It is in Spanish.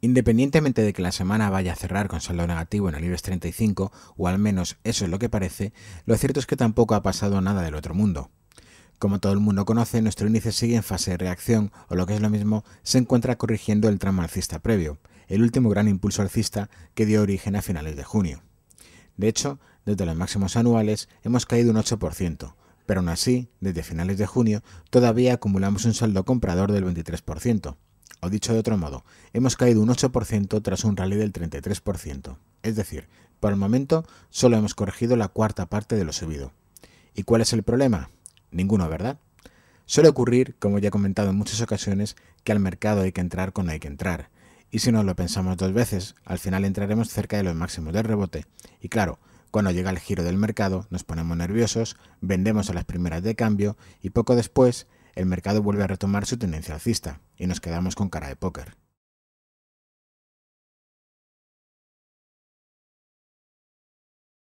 Independientemente de que la semana vaya a cerrar con saldo negativo en el IBEX 35, o al menos eso es lo que parece, lo cierto es que tampoco ha pasado nada del otro mundo. Como todo el mundo conoce, nuestro índice sigue en fase de reacción, o lo que es lo mismo, se encuentra corrigiendo el tramo alcista previo, el último gran impulso alcista que dio origen a finales de junio. De hecho, desde los máximos anuales hemos caído un 8%, pero aún así, desde finales de junio, todavía acumulamos un saldo comprador del 23%. O dicho de otro modo, hemos caído un 8% tras un rally del 33%. Es decir, por el momento solo hemos corregido la cuarta parte de lo subido. ¿Y cuál es el problema? Ninguno, ¿verdad? Suele ocurrir, como ya he comentado en muchas ocasiones, que al mercado hay que entrar cuando hay que entrar. Y si nos lo pensamos dos veces, al final entraremos cerca de los máximos del rebote. Y claro, cuando llega el giro del mercado, nos ponemos nerviosos, vendemos a las primeras de cambio y poco después el mercado vuelve a retomar su tendencia alcista y nos quedamos con cara de póker.